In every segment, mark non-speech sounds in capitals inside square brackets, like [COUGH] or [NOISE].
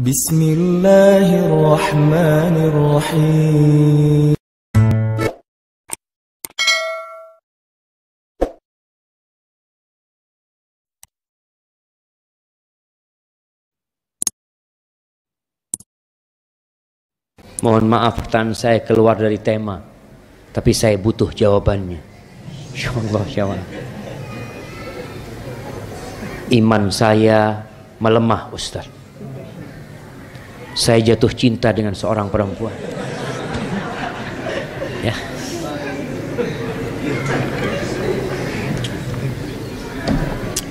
Bismillahirrahmanirrahim. Mohon maaf maafkan saya keluar dari tema, tapi saya butuh jawabannya. Ya Allah, ya Allah. Iman saya melemah, Ustaz saya jatuh cinta dengan seorang perempuan ya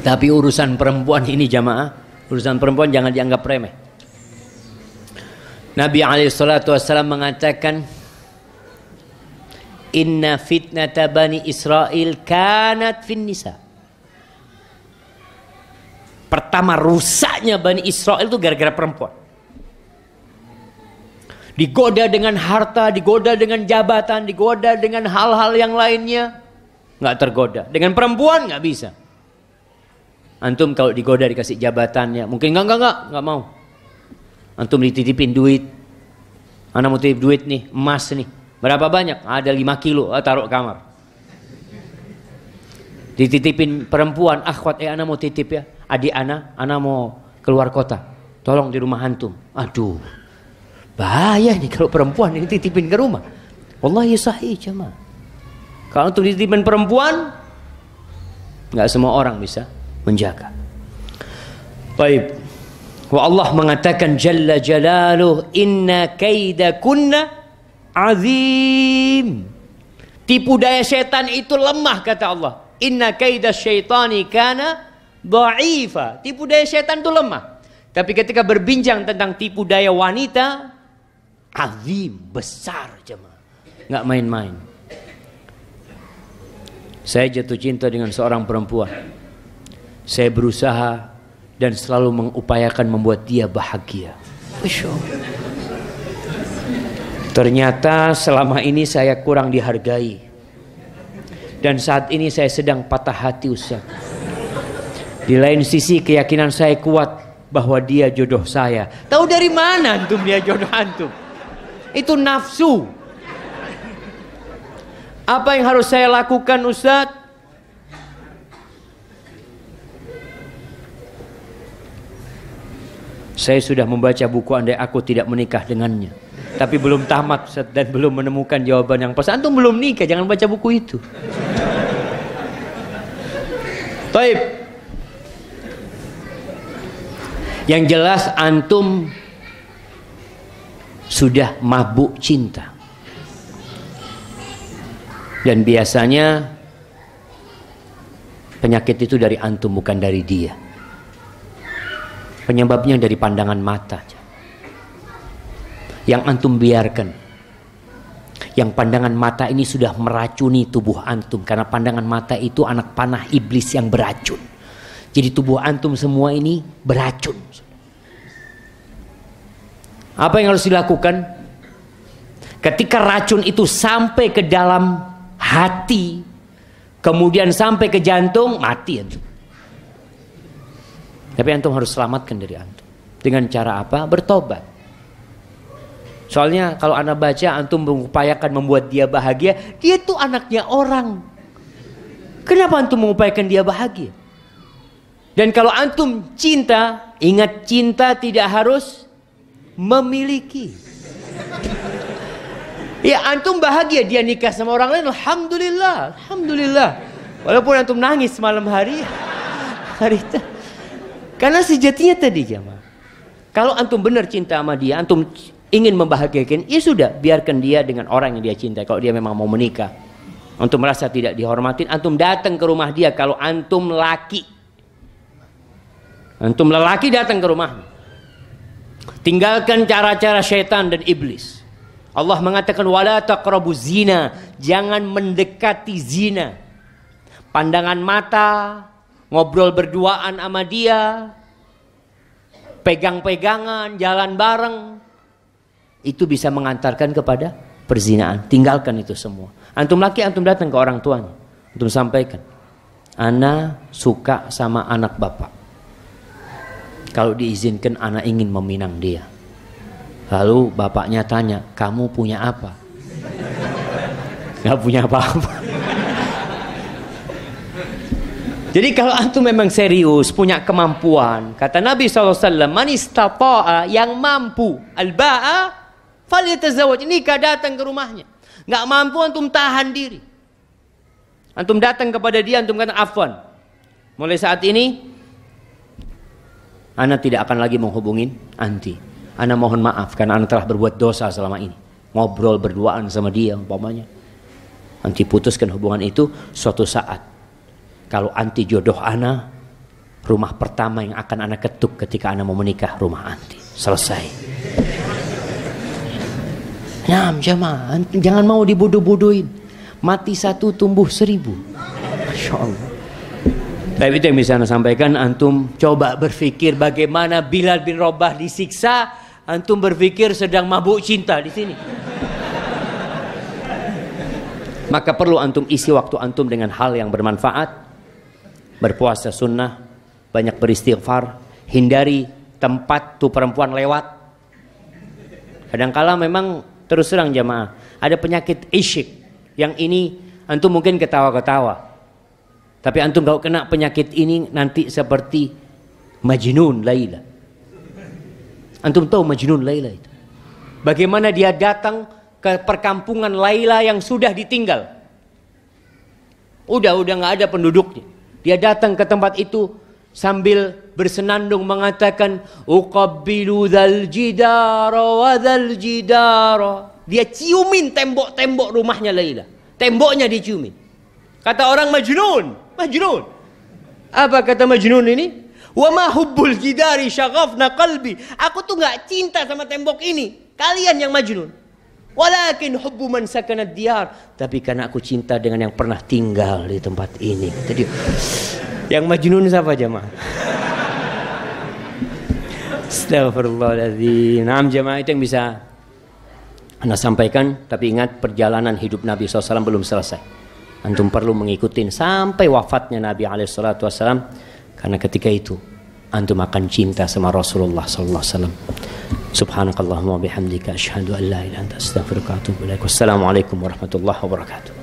tapi urusan perempuan ini jamaah urusan perempuan jangan dianggap remeh Nabi SAW mengatakan Inna fitnata Bani Israel kanat fin nisa Pertama rusaknya Bani Israel itu gara-gara perempuan digoda dengan harta, digoda dengan jabatan, digoda dengan hal-hal yang lainnya, nggak tergoda. Dengan perempuan nggak bisa. Antum kalau digoda dikasih jabatannya, mungkin nggak nggak nggak nggak mau. Antum dititipin duit, anak mau titip duit nih, emas nih, berapa banyak? Ada lima kilo, ah, taruh kamar. Dititipin perempuan, akhwat, ah, eh anak mau titip ya, adik anak, anak mau keluar kota, tolong di rumah antum. Aduh, Bahaya nih kalau perempuan ini titipin ke rumah. Wallahi sahih jemaah. Kalau untuk dititipin perempuan, nggak semua orang bisa menjaga. Baik. Wa Allah mengatakan Jalla Jalaluh Inna kaida kunna azim. Tipu daya setan itu lemah kata Allah. Inna kaida syaitani kana dha'ifa. Tipu daya setan itu lemah. Tapi ketika berbincang tentang tipu daya wanita, azim besar jemaah nggak main-main saya jatuh cinta dengan seorang perempuan saya berusaha dan selalu mengupayakan membuat dia bahagia ternyata selama ini saya kurang dihargai dan saat ini saya sedang patah hati Ustaz di lain sisi keyakinan saya kuat bahwa dia jodoh saya. Tahu dari mana antum dia jodoh antum? Itu nafsu. Apa yang harus saya lakukan Ustadz? Saya sudah membaca buku andai aku tidak menikah dengannya. Tapi belum tamat dan belum menemukan jawaban yang pas. Antum belum nikah, jangan baca buku itu. Taib. Yang jelas antum sudah mabuk cinta. Dan biasanya penyakit itu dari antum bukan dari dia. Penyebabnya dari pandangan mata. Yang antum biarkan yang pandangan mata ini sudah meracuni tubuh antum karena pandangan mata itu anak panah iblis yang beracun. Jadi tubuh antum semua ini beracun. Apa yang harus dilakukan? Ketika racun itu sampai ke dalam hati, kemudian sampai ke jantung, mati antum. Tapi antum harus selamatkan dari antum. Dengan cara apa? Bertobat. Soalnya kalau anak baca antum mengupayakan membuat dia bahagia, dia itu anaknya orang. Kenapa antum mengupayakan dia bahagia? Dan kalau antum cinta, ingat cinta tidak harus memiliki. Ya antum bahagia dia nikah sama orang lain, alhamdulillah, alhamdulillah. Walaupun antum nangis malam hari, [LAUGHS] hari itu. Karena sejatinya tadi jamaah. Kalau antum benar cinta sama dia, antum ingin membahagiakan, ya sudah, biarkan dia dengan orang yang dia cinta. Kalau dia memang mau menikah, antum merasa tidak dihormatin, antum datang ke rumah dia. Kalau antum laki, antum lelaki datang ke rumahnya Tinggalkan cara-cara syaitan dan iblis. Allah mengatakan wala taqrabu zina, jangan mendekati zina. Pandangan mata, ngobrol berduaan sama dia, pegang-pegangan, jalan bareng, itu bisa mengantarkan kepada perzinaan. Tinggalkan itu semua. Antum laki, antum datang ke orang tuanya. Antum sampaikan. Ana suka sama anak bapak kalau diizinkan anak ingin meminang dia lalu bapaknya tanya kamu punya apa [LAUGHS] Gak punya apa-apa [LAUGHS] jadi kalau antum memang serius punya kemampuan kata Nabi SAW man yang mampu alba'a ini nikah datang ke rumahnya gak mampu antum tahan diri antum datang kepada dia antum kata afwan mulai saat ini Ana tidak akan lagi menghubungin anti. Ana mohon maaf karena Ana telah berbuat dosa selama ini. Ngobrol berduaan sama dia umpamanya. Anti putuskan hubungan itu suatu saat. Kalau anti jodoh Ana, rumah pertama yang akan Ana ketuk ketika Ana mau menikah rumah anti. Selesai. Nah, jangan mau dibodoh-bodohin. Mati satu tumbuh seribu. Masya Allah. Tapi nah, itu yang bisa saya sampaikan antum coba berpikir bagaimana Bilal bin Robah disiksa, antum berpikir sedang mabuk cinta di sini. Maka perlu antum isi waktu antum dengan hal yang bermanfaat. Berpuasa sunnah, banyak beristighfar, hindari tempat tuh perempuan lewat. Kadangkala memang terus terang jamaah, ada penyakit isyik yang ini antum mungkin ketawa-ketawa tapi antum kalau kena penyakit ini nanti seperti Majnun Laila. Antum tahu Majnun Laila itu. Bagaimana dia datang ke perkampungan Laila yang sudah ditinggal. Udah udah nggak ada penduduknya. Dia datang ke tempat itu sambil bersenandung mengatakan uqabbilu dzal jidara wa dzal jidara. Dia ciumin tembok-tembok rumahnya Laila. Temboknya diciumin. Kata orang majnun, majnun. Apa kata majnun ini? Wa ma hubbul jidari syaghafna qalbi. Aku tuh nggak cinta sama tembok ini. Kalian yang majnun. Walakin hubbu man sakana diyar. Tapi karena aku cinta dengan yang pernah tinggal di tempat ini. Tadi yang majnun siapa jemaah? Astagfirullahaladzim. Nah, jemaah itu yang bisa anda sampaikan, tapi ingat perjalanan hidup Nabi SAW belum selesai. Antum perlu mengikuti sampai wafatnya Nabi SAW. Karena ketika itu, antum akan cinta sama Rasulullah SAW. Subhanakallahumma bihamdika. Ashadu an la ilaha anta astaghfirullah. Assalamualaikum warahmatullahi wabarakatuh.